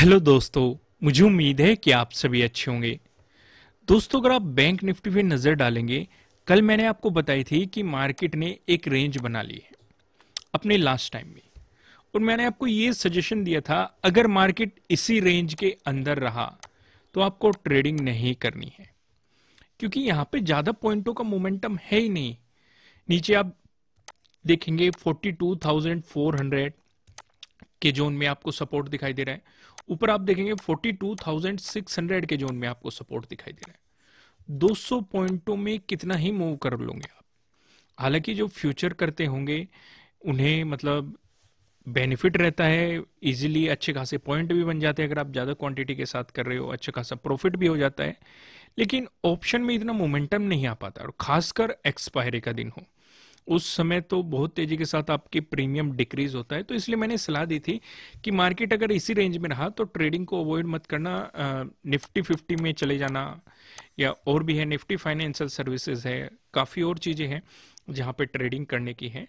hello दोस्तों मुझे उम्मीद है कि आप सभी अच्छे होंगे दोस्तों अगर आप बैंक निफ्टी पे नज़र डालेंगे कल मैंने आपको बताई थी कि मार्केट ने एक रेंज बना ली है अपने लास्ट टाइम में और मैंने आपको ये सजेशन दिया था अगर मार्केट इसी रेंज के अंदर रहा तो आपको ट्रेडिंग नहीं करनी है क्योंकि यहाँ पे ज़्यादा पॉइंटों का मोमेंटम है ही नहीं नीचे आप देखेंगे फोर्टी के जोन में आपको सपोर्ट दिखाई दे रहा है ऊपर आप देखेंगे 42,600 के जोन में आपको सपोर्ट दिखाई दे रहा है 200 पॉइंटों में कितना ही मूव कर लोगे आप हालांकि जो फ्यूचर करते होंगे उन्हें मतलब बेनिफिट रहता है इजीली अच्छे खासे पॉइंट भी बन जाते हैं अगर आप ज़्यादा क्वांटिटी के साथ कर रहे हो अच्छा खासा प्रॉफिट भी हो जाता है लेकिन ऑप्शन में इतना मोमेंटम नहीं आ पाता और खासकर एक्सपायरी का दिन हो उस समय तो बहुत तेजी के साथ आपके प्रीमियम डिक्रीज होता है तो इसलिए मैंने सलाह दी थी कि मार्केट अगर इसी रेंज में रहा तो ट्रेडिंग को अवॉइड मत करना निफ्टी फिफ्टी में चले जाना या और भी है निफ्टी फाइनेंशियल सर्विसेज है काफ़ी और चीज़ें हैं जहाँ पे ट्रेडिंग करने की है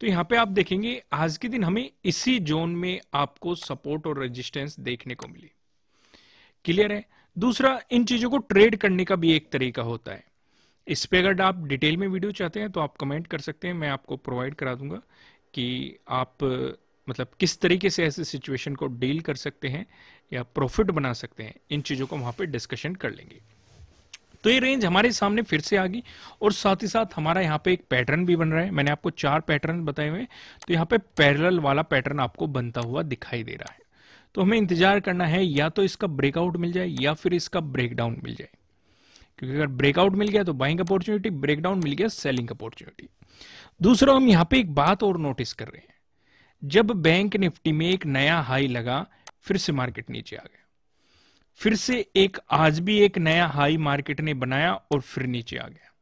तो यहाँ पे आप देखेंगे आज के दिन हमें इसी जोन में आपको सपोर्ट और रेजिस्टेंस देखने को मिली क्लियर है दूसरा इन चीज़ों को ट्रेड करने का भी एक तरीका होता है इस पर अगर आप डिटेल में वीडियो चाहते हैं तो आप कमेंट कर सकते हैं मैं आपको प्रोवाइड करा दूंगा कि आप मतलब किस तरीके से ऐसे सिचुएशन को डील कर सकते हैं या प्रॉफिट बना सकते हैं इन चीज़ों को वहाँ पे डिस्कशन कर लेंगे तो ये रेंज हमारे सामने फिर से आ गई और साथ ही साथ हमारा यहाँ पे एक पैटर्न भी बन रहा है मैंने आपको चार पैटर्न बताए हुए तो यहाँ पे पैरेलल वाला पैटर्न आपको बनता हुआ दिखाई दे रहा है तो हमें इंतजार करना है या तो इसका ब्रेकआउट मिल जाए या फिर इसका ब्रेकडाउन मिल जाए क्योंकि अगर ब्रेकआउट मिल गया तो बाइंग अपॉर्चुनिटी ब्रेकडाउन मिल गया सेलिंग अपॉर्चुनिटी दूसरा हम यहां पे एक बात और नोटिस कर रहे हैं जब बैंक निफ्टी में एक नया हाई लगा फिर से मार्केट नीचे आ गया फिर से एक आज भी एक नया हाई मार्केट ने बनाया और फिर नीचे आ गया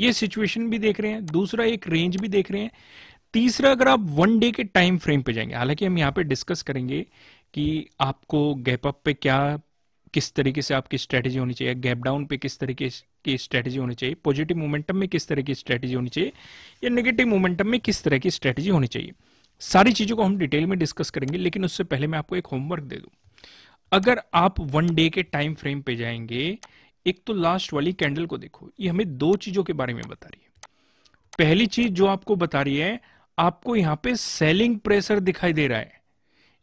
ये सिचुएशन भी देख रहे हैं दूसरा एक रेंज भी देख रहे हैं तीसरा अगर आप वन डे के टाइम फ्रेम पे जाएंगे हालांकि हम यहाँ पे डिस्कस करेंगे कि आपको गैप अप पे क्या किस तरीके से आपकी स्ट्रेटेजी होनी चाहिए गैप डाउन पे किस तरीके की स्ट्रेटेजी होनी चाहिए पॉजिटिव मोमेंटम में किस तरह की स्ट्रेटेजी होनी चाहिए या नेगेटिव मोमेंटम में किस तरह की स्ट्रेटजी होनी चाहिए सारी चीज़ों को हम डिटेल में डिस्कस करेंगे लेकिन उससे पहले मैं आपको एक होमवर्क दे दू अगर आप वन डे के टाइम फ्रेम पे जाएंगे एक तो लास्ट वाली कैंडल को देखो ये हमें दो चीज़ों के बारे में बता रही है पहली चीज जो आपको बता रही है आपको यहाँ पे सेलिंग प्रेशर दिखाई दे रहा है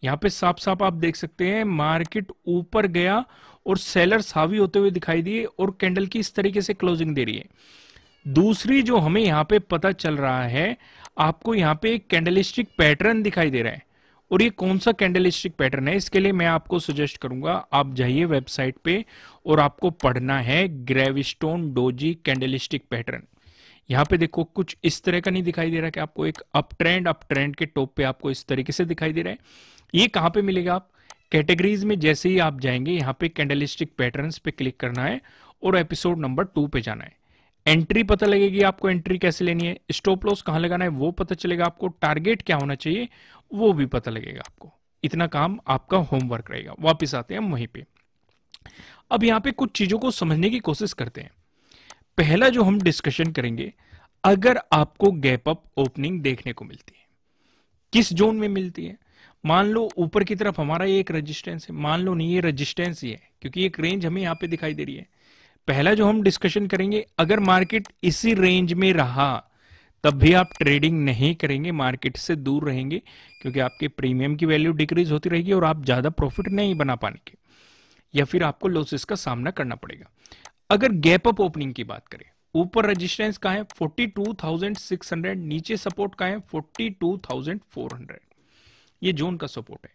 यहाँ पे साफ साफ आप देख सकते हैं मार्केट ऊपर गया और सेलर हावी होते हुए दिखाई दिए और कैंडल की इस तरीके से क्लोजिंग दे रही है दूसरी जो हमें यहाँ पे पता चल रहा है आपको यहाँ पे एक कैंडलिस्टिक पैटर्न दिखाई दे रहा है और ये कौन सा कैंडलिस्टिक पैटर्न है इसके लिए मैं आपको सजेस्ट करूंगा आप जाइए वेबसाइट पे और आपको पढ़ना है ग्रेविस्टोन डोजी कैंडलिस्टिक पैटर्न यहाँ पे देखो कुछ इस तरह का नहीं दिखाई दे रहा कि आपको एक अप ट्रेंड अप ट्रेंड के टॉप पे आपको इस तरीके से दिखाई दे रहा है ये कहां पे मिलेगा आप कैटेगरीज में जैसे ही आप जाएंगे यहां पे कैंडलिस्टिक पैटर्न्स पे क्लिक करना है और एपिसोड नंबर टू पे जाना है एंट्री पता लगेगी आपको एंट्री कैसे लेनी है स्टॉप लॉस कहां लगाना है वो पता चलेगा आपको टारगेट क्या होना चाहिए वो भी पता लगेगा आपको इतना काम आपका होमवर्क रहेगा वापिस आते हैं हम वहीं पे अब यहां पर कुछ चीजों को समझने की कोशिश करते हैं पहला जो हम डिस्कशन करेंगे अगर आपको गैप अप ओपनिंग देखने को मिलती है किस जोन में मिलती है मान लो ऊपर की तरफ हमारा ये एक रजिस्टेंस है मान लो नहीं ये रजिस्टेंस ही है क्योंकि एक रेंज हमें यहाँ पे दिखाई दे रही है पहला जो हम डिस्कशन करेंगे अगर मार्केट इसी रेंज में रहा तब भी आप ट्रेडिंग नहीं करेंगे मार्केट से दूर रहेंगे क्योंकि आपके प्रीमियम की वैल्यू डिक्रीज होती रहेगी और आप ज्यादा प्रॉफिट नहीं बना पाएंगे या फिर आपको लॉसेस का सामना करना पड़ेगा अगर गैप अप ओपनिंग की बात करें ऊपर रेजिस्टेंस का है 42,600 नीचे सपोर्ट का है 42,400 ये जोन का सपोर्ट है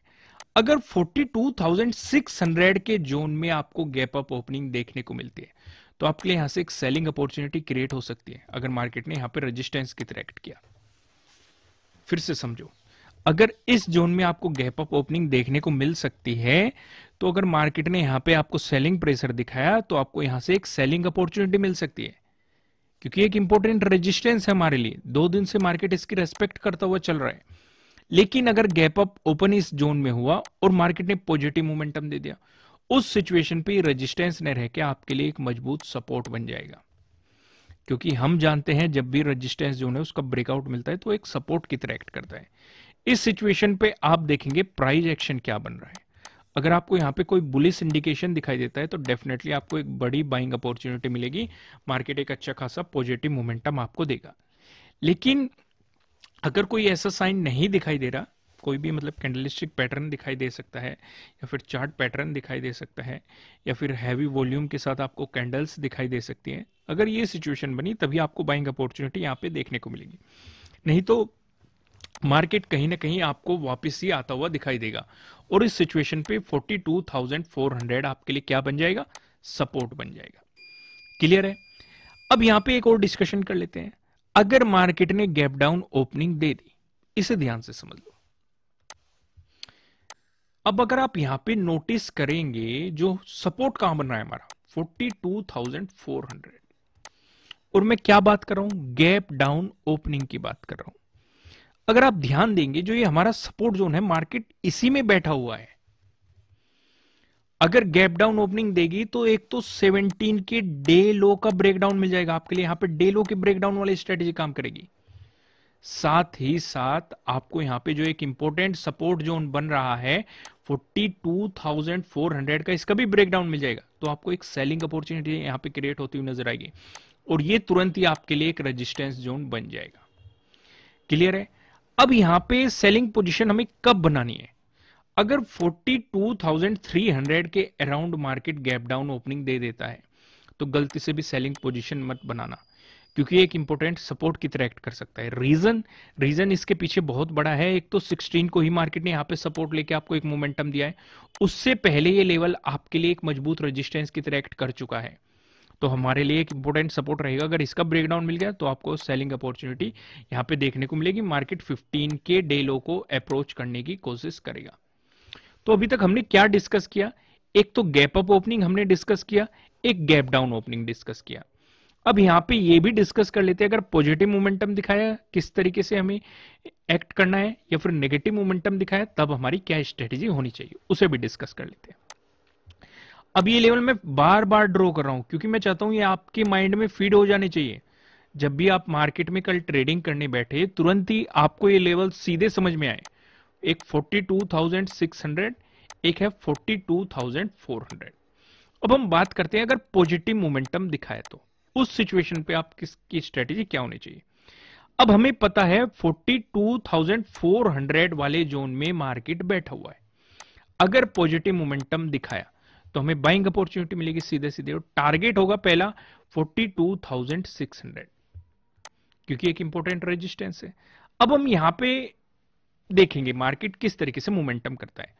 अगर 42,600 के जोन में आपको गैप अप ओपनिंग देखने को मिलती है तो आपके लिए यहां से एक सेलिंग अपॉर्चुनिटी क्रिएट हो सकती है अगर मार्केट ने यहां पर रजिस्टेंस की तरह एक्ट किया फिर से समझो अगर इस जोन में आपको गैप अप ओपनिंग देखने को मिल सकती है तो अगर मार्केट ने यहां पे आपको सेलिंग प्रेशर दिखाया तो आपको यहां से एक सेलिंग अपॉर्चुनिटी मिल सकती है क्योंकि एक इंपॉर्टेंट रेजिस्टेंस है हमारे लिए दो दिन से मार्केट इसकी रेस्पेक्ट करता हुआ चल रहा है लेकिन अगर गैप अप ओपन इस जोन में हुआ और मार्केट ने पॉजिटिव मोमेंटम दे दिया उस सिचुएशन पे रेजिस्टेंस ने रह के आपके लिए एक मजबूत सपोर्ट बन जाएगा क्योंकि हम जानते हैं जब भी रेजिस्टेंस जोन है उसका ब्रेकआउट मिलता है तो एक सपोर्ट की तरह एक्ट करता है इस सिचुएशन पे आप देखेंगे प्राइस एक्शन क्या बन रहा है अगर आपको यहाँ पे कोई बुलिस इंडिकेशन दिखाई देता है तो डेफिनेटली आपको एक बड़ी बाइंग अपॉर्चुनिटी मिलेगी मार्केट एक अच्छा खासा पॉजिटिव मोमेंटम आपको देगा लेकिन अगर कोई ऐसा साइन नहीं दिखाई दे रहा कोई भी मतलब कैंडलिस्टिक पैटर्न दिखाई दे सकता है या फिर चार्ट पैटर्न दिखाई दे सकता है या फिर हैवी वॉल्यूम के साथ आपको कैंडल्स दिखाई दे सकती हैं अगर ये सिचुएशन बनी तभी आपको बाइंग अपॉर्चुनिटी यहाँ पे देखने को मिलेगी नहीं तो मार्केट कहीं ना कहीं आपको वापस ही आता हुआ दिखाई देगा और इस सिचुएशन पे 42,400 आपके लिए क्या बन जाएगा सपोर्ट बन जाएगा क्लियर है अब यहाँ पे एक और डिस्कशन कर लेते हैं अगर मार्केट ने गैप डाउन ओपनिंग दे दी इसे ध्यान से समझ लो अब अगर आप यहां पे नोटिस करेंगे जो सपोर्ट कहां बन रहा है हमारा 42,400 और मैं क्या बात कर रहा हूं गैप डाउन ओपनिंग की बात कर रहा हूं अगर आप ध्यान देंगे जो ये हमारा सपोर्ट जोन है मार्केट इसी में बैठा हुआ है अगर गैप डाउन ओपनिंग देगी तो एक तो 17 के डे लो का ब्रेकडाउन मिल जाएगा आपके लिए यहां पे डे लो के ब्रेकडाउन वाली स्ट्रेटेजी काम करेगी साथ ही साथ आपको यहां पे जो एक इंपॉर्टेंट सपोर्ट जोन बन रहा है 42,400 का इसका भी ब्रेकडाउन मिल जाएगा तो आपको एक सेलिंग अपॉर्चुनिटी यहां पे क्रिएट होती हुई नजर आएगी और ये तुरंत ही आपके लिए एक रजिस्टेंस जोन बन जाएगा क्लियर है अब यहां पे सेलिंग पोजीशन हमें कब बनानी है अगर 42,300 के around market gap down opening दे देता है तो गलती से भी सेलिंग पोजीशन मत बनाना क्योंकि एक इंपॉर्टेंट सपोर्ट की तरह एक्ट कर सकता है रीजन रीजन इसके पीछे बहुत बड़ा है एक तो 16 को ही मार्केट ने यहाँ पे सपोर्ट लेके आपको एक मोमेंटम दिया है उससे पहले ये लेवल आपके लिए एक मजबूत रेजिस्टेंस की तरह एक्ट कर चुका है तो हमारे लिए एक इंपॉर्टेंट सपोर्ट रहेगा अगर इसका ब्रेकडाउन मिल गया तो आपको सेलिंग अपॉर्चुनिटी यहां पे देखने को मिलेगी मार्केट 15 के डे लो को अप्रोच करने की कोशिश करेगा तो अभी तक हमने क्या डिस्कस किया एक तो गैप अप ओपनिंग हमने डिस्कस किया एक गैप डाउन ओपनिंग डिस्कस किया अब यहां पे ये भी डिस्कस कर लेते हैं अगर पॉजिटिव मोमेंटम दिखाया किस तरीके से हमें एक्ट करना है या फिर नेगेटिव मोमेंटम दिखाया तब हमारी क्या स्ट्रेटेजी होनी चाहिए उसे भी डिस्कस कर लेते हैं अब ये लेवल मैं बार बार ड्रॉ कर रहा हूं क्योंकि मैं चाहता हूं ये आपके माइंड में फीड हो जाने चाहिए जब भी आप मार्केट में कल ट्रेडिंग करने बैठे तुरंत ही आपको ये लेवल सीधे समझ में आए एक 42,600 एक है 42,400 अब हम बात करते हैं अगर पॉजिटिव मोमेंटम दिखाए तो उस सिचुएशन पे आप किसकी स्ट्रेटेजी क्या होनी चाहिए अब हमें पता है 42,400 वाले जोन में मार्केट बैठा हुआ है अगर पॉजिटिव मोमेंटम दिखाया तो हमें बाइंग अपॉर्चुनिटी मिलेगी सीधे सीधे और टारगेट होगा पहला 42,600 क्योंकि एक इंपॉर्टेंट रेजिस्टेंस है अब हम यहां पे देखेंगे मार्केट किस तरीके से मोमेंटम करता है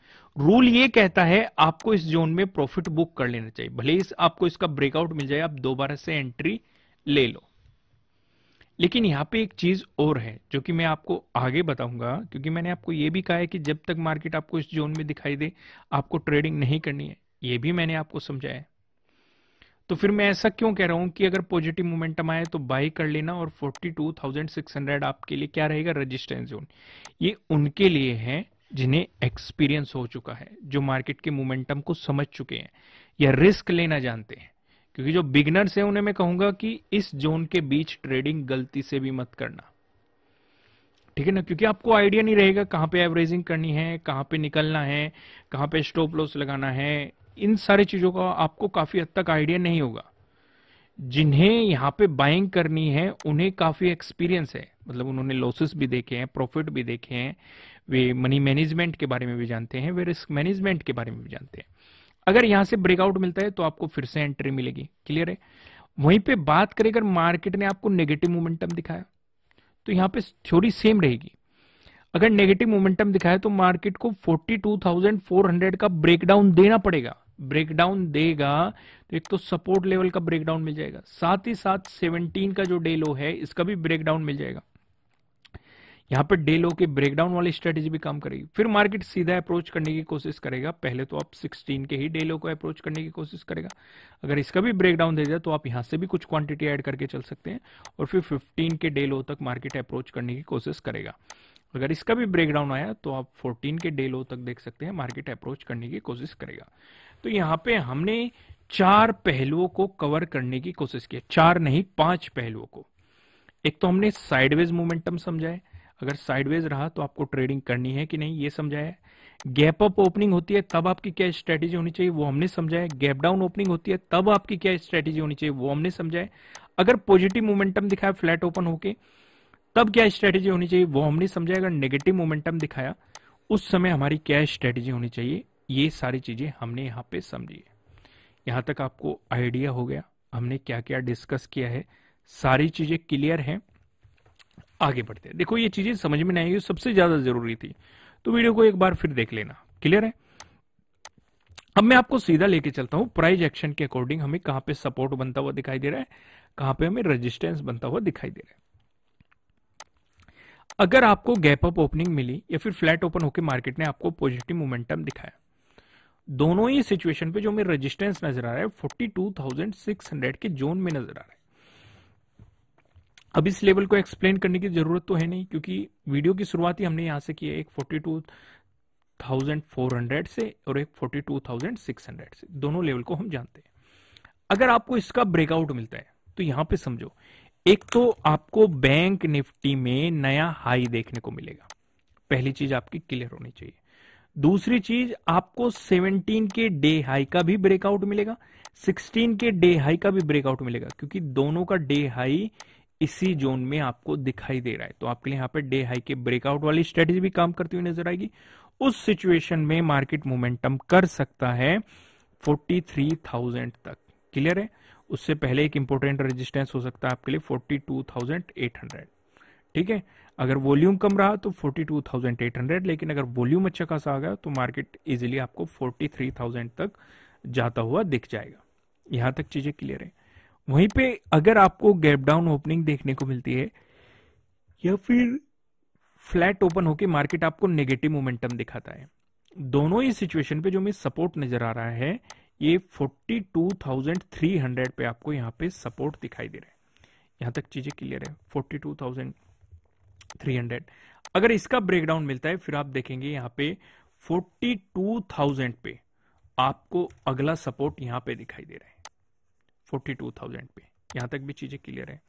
रूल ये कहता है आपको इस जोन में प्रॉफिट बुक कर लेना चाहिए भले इस आपको इसका ब्रेकआउट मिल जाए आप दोबारा से एंट्री ले लो लेकिन यहां पे एक चीज और है जो कि मैं आपको आगे बताऊंगा क्योंकि मैंने आपको यह भी कहा है कि जब तक मार्केट आपको इस जोन में दिखाई दे आपको ट्रेडिंग नहीं करनी है यह भी मैंने आपको समझाया तो फिर मैं ऐसा क्यों कह रहा हूँ कि अगर पॉजिटिव मोमेंटम आए तो बाई कर लेना और 42,600 आपके लिए क्या रहेगा रेजिस्टेंस जोन ये उनके लिए है जिन्हें एक्सपीरियंस हो चुका है जो मार्केट के मोमेंटम को समझ चुके हैं या रिस्क लेना जानते हैं क्योंकि जो बिगनर्स है उन्हें मैं कहूंगा कि इस जोन के बीच ट्रेडिंग गलती से भी मत करना ठीक है ना क्योंकि आपको आइडिया नहीं रहेगा कहाँ पे एवरेजिंग करनी है कहाँ पे निकलना है कहाँ पे स्टॉप लॉस लगाना है इन सारी चीजों का आपको काफी हद तक आइडिया नहीं होगा जिन्हें यहाँ पे बाइंग करनी है उन्हें काफी एक्सपीरियंस है मतलब उन्होंने लॉसेस भी देखे हैं प्रॉफिट भी देखे हैं वे मनी मैनेजमेंट के बारे में भी जानते हैं वे रिस्क मैनेजमेंट के बारे में भी जानते हैं अगर यहाँ से ब्रेकआउट मिलता है तो आपको फिर से एंट्री मिलेगी क्लियर है वहीं पे बात करें अगर मार्केट ने आपको नेगेटिव मोमेंटम दिखाया तो यहाँ पे थ्योरी सेम रहेगी अगर नेगेटिव मोमेंटम दिखाया तो मार्केट को 42,400 का ब्रेकडाउन देना पड़ेगा ब्रेकडाउन देगा तो एक तो सपोर्ट लेवल का ब्रेकडाउन मिल जाएगा साथ ही साथ 17 का जो डे लो है इसका भी ब्रेकडाउन मिल जाएगा यहां पर डे लो के ब्रेकडाउन वाली स्ट्रेटेजी भी काम करेगी फिर मार्केट सीधा अप्रोच करने की कोशिश करेगा पहले तो आप 16 के ही डे लो को अप्रोच करने की कोशिश करेगा अगर इसका भी ब्रेकडाउन दे जाए तो आप यहां से भी कुछ क्वांटिटी ऐड करके चल सकते हैं और फिर 15 के डे लो तक मार्केट अप्रोच करने की कोशिश करेगा अगर इसका भी ब्रेकडाउन आया तो आप 14 के डे लो तक देख सकते हैं मार्केट अप्रोच करने की कोशिश करेगा तो यहाँ पे हमने चार पहलुओं को कवर करने की कोशिश की चार नहीं पांच पहलुओं को एक तो हमने साइडवेज मोमेंटम समझाए अगर साइडवेज रहा तो आपको ट्रेडिंग करनी है कि नहीं ये समझाया गैप अप ओपनिंग होती है तब आपकी क्या स्ट्रेटेजी होनी चाहिए वो हमने समझाया गैप डाउन ओपनिंग होती है तब आपकी क्या स्ट्रेटेजी होनी चाहिए वो हमने समझाया अगर पॉजिटिव मोमेंटम दिखाया फ्लैट ओपन होके तब क्या स्ट्रेटेजी होनी चाहिए वो हमने समझाया अगर नेगेटिव मोमेंटम दिखाया उस समय हमारी क्या स्ट्रेटेजी होनी चाहिए ये सारी चीज़ें हमने यहाँ पे समझी यहाँ तक आपको आइडिया हो गया हमने क्या क्या डिस्कस किया है सारी चीज़ें क्लियर हैं आगे बढ़ते हैं देखो ये चीज़ें समझ में नहीं आई सबसे ज़्यादा ज़रूरी थी तो वीडियो को एक बार फिर देख लेना क्लियर है अब मैं आपको सीधा लेके चलता हूँ प्राइज एक्शन के अकॉर्डिंग हमें कहाँ पे सपोर्ट बनता हुआ दिखाई दे रहा है कहाँ पे हमें रेजिस्टेंस बनता हुआ दिखाई दे रहा है अगर आपको गैप अप ओपनिंग मिली या फिर फ्लैट ओपन होकर मार्केट ने आपको पॉजिटिव मोमेंटम दिखाया दोनों ही सिचुएशन पे जो हमें रेजिस्टेंस नजर आ रहा है forty two thousand six hundred के जोन में नजर आ रहा है अब इस लेवल को एक्सप्लेन करने की जरूरत तो है नहीं क्योंकि वीडियो की शुरुआत ही हमने यहां से की है एक forty two thousand four hundred से और एक forty two thousand six hundred से दोनों लेवल को हम जानते हैं अगर आपको इसका ब्रेकआउट मिलता है तो यहां पे समझो एक तो आपको बैंक निफ्टी में नया हाई देखने को मिलेगा पहली चीज आपकी क्लियर होनी चाहिए दूसरी चीज आपको 17 के डे हाई का भी ब्रेकआउट मिलेगा 16 के डे हाई का भी ब्रेकआउट मिलेगा क्योंकि दोनों का डे हाई इसी जोन में आपको दिखाई दे रहा है तो आपके लिए यहां पे डे हाई के ब्रेकआउट वाली स्ट्रेटेजी भी काम करती हुई नजर आएगी उस सिचुएशन में मार्केट मोमेंटम कर सकता है 43,000 तक क्लियर है उससे पहले एक इंपोर्टेंट रेजिस्टेंस हो सकता है आपके लिए 42,800 ठीक है अगर वॉल्यूम कम रहा तो 42,800 लेकिन अगर वॉल्यूम अच्छा खासा आ गया तो मार्केट इजीली आपको 43,000 तक जाता हुआ दिख जाएगा यहां तक चीजें क्लियर है वहीं पे अगर आपको गैप डाउन ओपनिंग देखने को मिलती है या फिर फ्लैट ओपन होके मार्केट आपको नेगेटिव मोमेंटम दिखाता है दोनों ही सिचुएशन पे जो हमें सपोर्ट नजर आ रहा है ये 42,300 पे आपको यहाँ पे सपोर्ट दिखाई दे रहा है यहां तक चीजें क्लियर है 42,000 थ्री हंड्रेड अगर इसका ब्रेकडाउन मिलता है फिर आप देखेंगे यहां पे फोर्टी टू थाउजेंड पे आपको अगला सपोर्ट यहां पे दिखाई दे रहा है फोर्टी टू थाउजेंड पे यहां तक भी चीजें क्लियर है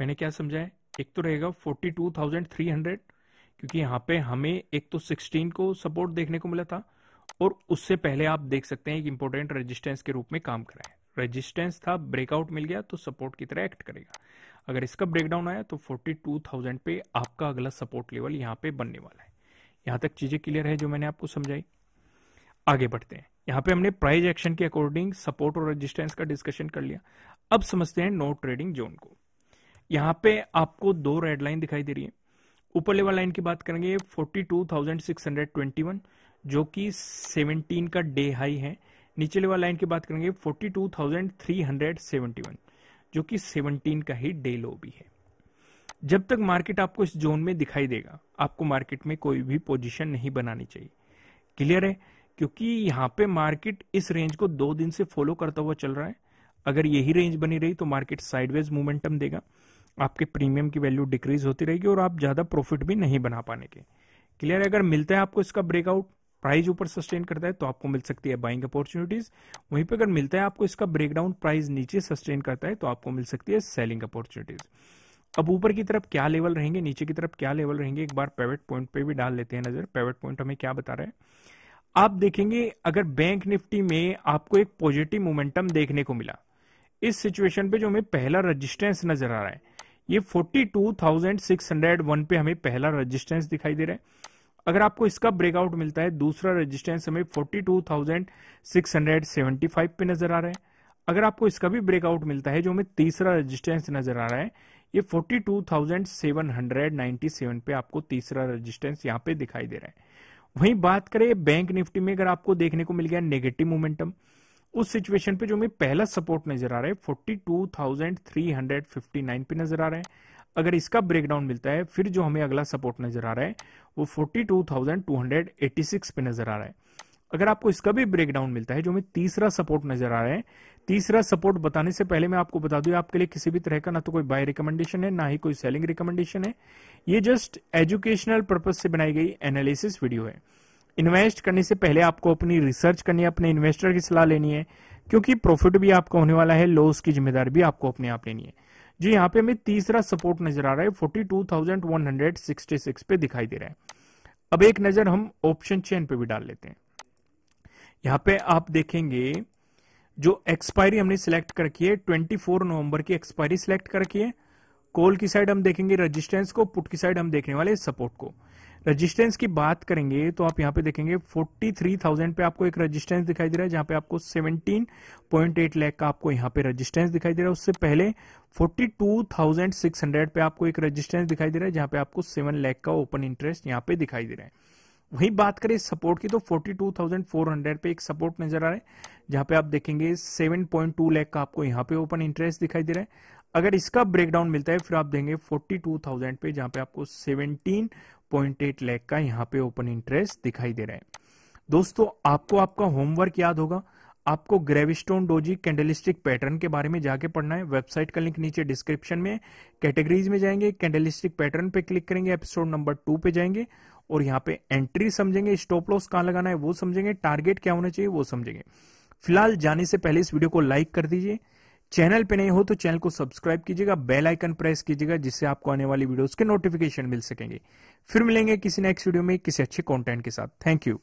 मैंने क्या समझा है एक तो रहेगा forty two thousand three hundred क्योंकि यहां पे हमें एक तो सिक्सटीन को सपोर्ट देखने को मिला था और उससे पहले आप देख सकते हैं एक इंपोर्टेंट रेजिस्टेंस के रूप में काम कराए रेजिस्टेंस था ब्रेकआउट मिल गया तो सपोर्ट की तरह एक्ट करेगा अगर इसका ब्रेकडाउन आया तो 42,000 पे आपका अगला सपोर्ट लेवल यहाँ पे बनने वाला है यहाँ तक चीज़ें क्लियर है जो मैंने आपको समझाई आगे बढ़ते हैं यहाँ पे हमने प्राइस एक्शन के अकॉर्डिंग सपोर्ट और रेजिस्टेंस का डिस्कशन कर लिया अब समझते हैं नो ट्रेडिंग जोन को यहाँ पे आपको दो रेड लाइन दिखाई दे रही है ऊपर लेवल लाइन की बात करेंगे 42,621 जो कि 17 का डे हाई है नीचे वाला लाइन की बात करेंगे 42,371 जो कि 17 का ही डे लो भी है जब तक मार्केट आपको इस जोन में दिखाई देगा आपको मार्केट में कोई भी पोजीशन नहीं बनानी चाहिए क्लियर है क्योंकि यहाँ पे मार्केट इस रेंज को दो दिन से फॉलो करता हुआ चल रहा है अगर यही रेंज बनी रही तो मार्केट साइडवेज मोमेंटम देगा आपके प्रीमियम की वैल्यू डिक्रीज होती रहेगी और आप ज़्यादा प्रॉफिट भी नहीं बना पाने के क्लियर है अगर मिलता है आपको इसका ब्रेकआउट प्राइस ऊपर सस्टेन करता है तो आपको मिल सकती है बाइंग अपॉर्चुनिटीज वहीं पर अगर मिलता है आपको इसका ब्रेकडाउन प्राइस नीचे सस्टेन करता है तो आपको मिल सकती है सेलिंग अपॉर्चुनिटीज अब ऊपर की तरफ क्या लेवल रहेंगे नीचे की तरफ क्या लेवल रहेंगे एक बार पेवेट पॉइंट पे भी डाल लेते हैं नजर पेवेट पॉइंट हमें क्या बता रहा है आप देखेंगे अगर बैंक निफ्टी में आपको एक पॉजिटिव मोमेंटम देखने को मिला इस सिचुएशन पे जो हमें पहला रजिस्टेंस नजर आ रहा है ये 42,601 पे हमें पहला रजिस्टेंस दिखाई दे रहा है अगर आपको इसका ब्रेकआउट मिलता है दूसरा रेजिस्टेंस हमें 42,675 पे नजर आ रहा है अगर आपको इसका भी ब्रेकआउट मिलता है जो हमें तीसरा रेजिस्टेंस नजर आ रहा है ये 42,797 पे आपको तीसरा रेजिस्टेंस यहाँ पे दिखाई दे रहा है वहीं बात करें बैंक निफ्टी में अगर आपको देखने को मिल गया नेगेटिव मोमेंटम उस सिचुएशन पे जो हमें पहला सपोर्ट नजर आ रहा है 42,359 पे नजर आ रहा है अगर इसका ब्रेकडाउन मिलता है फिर जो हमें अगला सपोर्ट नजर आ रहा है वो 42,286 पे नजर आ रहा है अगर आपको इसका भी ब्रेकडाउन मिलता है जो हमें तीसरा सपोर्ट नजर आ रहा है तीसरा सपोर्ट बताने से पहले मैं आपको बता दूं आपके लिए किसी भी तरह का ना तो कोई बाय रिकमेंडेशन है ना ही कोई सेलिंग रिकमेंडेशन है ये जस्ट एजुकेशनल पर्पज से बनाई गई एनालिसिस वीडियो है इन्वेस्ट करने से पहले आपको अपनी रिसर्च करनी है अपने इन्वेस्टर की सलाह लेनी है क्योंकि प्रॉफिट भी आपका होने वाला है लॉस की जिम्मेदारी भी आपको अपने आप लेनी है जो यहाँ पे हमें तीसरा सपोर्ट नजर आ रहा है forty two thousand one hundred sixty six पे दिखाई दे रहा है अब एक नजर हम ऑप्शन चेन पे भी डाल लेते हैं यहाँ पे आप देखेंगे जो एक्सपायरी हमने सिलेक्ट कर रखी है ट्वेंटी फोर नवंबर की एक्सपायरी सिलेक्ट कर रखी है कॉल की साइड हम देखेंगे रजिस्टेंस को पुट की साइड हम देखने वाले सपोर्ट को रेजिस्टेंस की बात करेंगे तो आप यहाँ पे देखेंगे 43,000 पे आपको एक रेजिस्टेंस दिखाई दे रहा है जहां पे आपको 17.8 लाख का आपको यहाँ पे रेजिस्टेंस दिखाई दे रहा है उससे पहले 42,600 पे आपको एक रेजिस्टेंस दिखाई दे रहा है जहां पे आपको 7 लाख का ओपन इंटरेस्ट यहाँ पे दिखाई दे रहा है वही बात करें सपोर्ट की तो 42,400 पे एक सपोर्ट नजर आ रहा है जहां पे आप देखेंगे 7.2 लाख का आपको यहाँ पे ओपन इंटरेस्ट दिखाई दे रहा है अगर इसका ब्रेकडाउन मिलता है फिर आप देंगे 42,000 पे जहां पे आपको पॉइंट एट का यहाँ पे ओपन इंटरेस्ट दिखाई दे रहा है दोस्तों आपको आपका होमवर्क याद होगा आपको ग्रेविस्टोन डोजी कैंडलिस्टिक पैटर्न के बारे में जाके पढ़ना है वेबसाइट का लिंक नीचे डिस्क्रिप्शन में कैटेगरीज में जाएंगे कैंडलिस्टिक पैटर्न पे क्लिक करेंगे एपिसोड नंबर टू पे जाएंगे और यहाँ पे एंट्री समझेंगे स्टॉप लॉस कहाँ लगाना है वो समझेंगे टारगेट क्या होना चाहिए वो समझेंगे फिलहाल जाने से पहले इस वीडियो को लाइक कर दीजिए चैनल पे नहीं हो तो चैनल को सब्सक्राइब कीजिएगा बेल आइकन प्रेस कीजिएगा जिससे आपको आने वाली वीडियोस के नोटिफिकेशन मिल सकेंगे फिर मिलेंगे किसी नेक्स्ट वीडियो में किसी अच्छे कंटेंट के साथ थैंक यू